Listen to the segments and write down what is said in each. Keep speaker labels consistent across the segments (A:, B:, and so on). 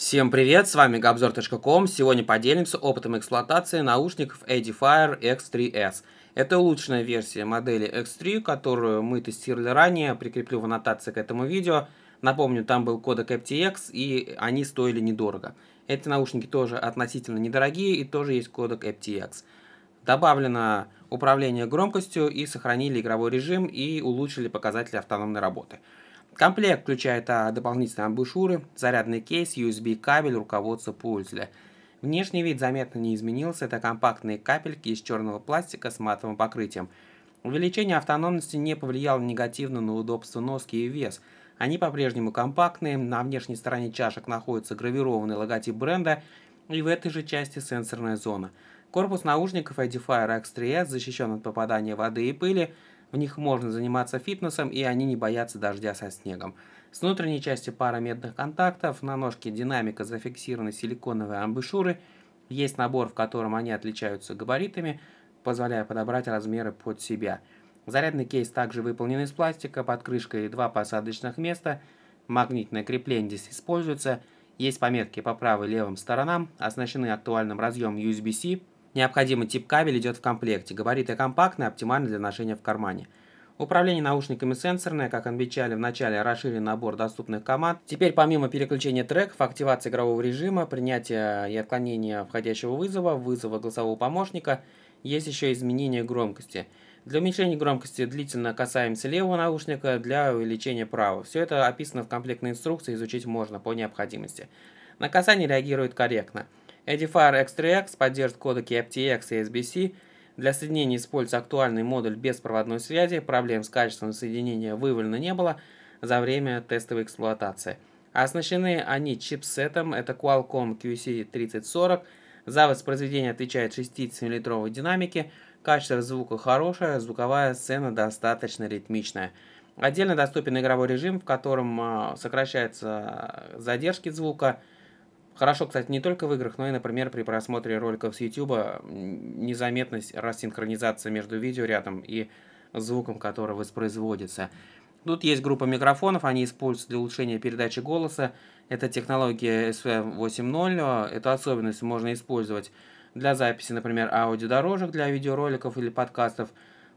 A: Всем привет, с вами Габзор.ком. Сегодня поделимся опытом эксплуатации наушников Edifier X3S. Это улучшенная версия модели X3, которую мы тестировали ранее, прикреплю в аннотации к этому видео. Напомню, там был кодек FTX, и они стоили недорого. Эти наушники тоже относительно недорогие, и тоже есть кодек FTX. Добавлено управление громкостью, и сохранили игровой режим, и улучшили показатели автономной работы. Комплект включает а, дополнительные амбушюры, зарядный кейс, USB-кабель, руководство пользователя. Внешний вид заметно не изменился, это компактные капельки из черного пластика с матовым покрытием. Увеличение автономности не повлияло негативно на удобство носки и вес. Они по-прежнему компактные, на внешней стороне чашек находится гравированный логотип бренда и в этой же части сенсорная зона. Корпус наушников Edifier X3S защищен от попадания воды и пыли, в них можно заниматься фитнесом, и они не боятся дождя со снегом. С внутренней части пара медных контактов, на ножке динамика зафиксированы силиконовые амбушюры, есть набор, в котором они отличаются габаритами, позволяя подобрать размеры под себя. Зарядный кейс также выполнен из пластика, под крышкой два посадочных места, магнитное крепление здесь используется, есть пометки по правой и левым сторонам, оснащены актуальным разъемом USB-C, Необходимый тип кабель идет в комплекте. Габариты компактные, оптимальны для ношения в кармане. Управление наушниками сенсорное, как отмечали в начале, расширен набор доступных команд. Теперь помимо переключения треков, активации игрового режима, принятия и отклонения входящего вызова, вызова голосового помощника, есть еще изменение громкости. Для уменьшения громкости длительно касаемся левого наушника, для увеличения правого. Все это описано в комплектной инструкции, изучить можно по необходимости. На касание реагирует корректно. Edifier X3X поддержит кодеки AptX и SBC. Для соединения используется актуальный модуль беспроводной связи. Проблем с качеством соединения выявлено не было за время тестовой эксплуатации. Оснащены они чипсетом, это Qualcomm QC3040. За воспроизведение отвечает 67-литровой динамики. Качество звука хорошее, звуковая сцена достаточно ритмичная. Отдельно доступен игровой режим, в котором а, сокращаются задержки звука, Хорошо, кстати, не только в играх, но и, например, при просмотре роликов с YouTube незаметность рассинхронизации между видеорядом и звуком, который воспроизводится. Тут есть группа микрофонов, они используются для улучшения передачи голоса. Это технология SV 8.0, эту особенность можно использовать для записи, например, аудиодорожек для видеороликов или подкастов.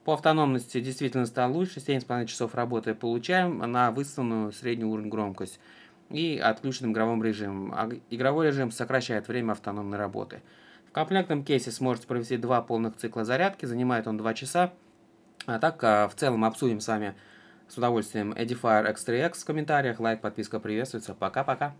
A: По автономности действительно стало лучше, 7,5 часов работы получаем на выставленную среднюю уровень громкость и отключенным игровым режимом. А игровой режим сокращает время автономной работы. В комплектном кейсе сможете провести два полных цикла зарядки, занимает он 2 часа. А так, а, в целом, обсудим с вами с удовольствием Edifier X3X в комментариях. Лайк, подписка приветствуется. Пока-пока.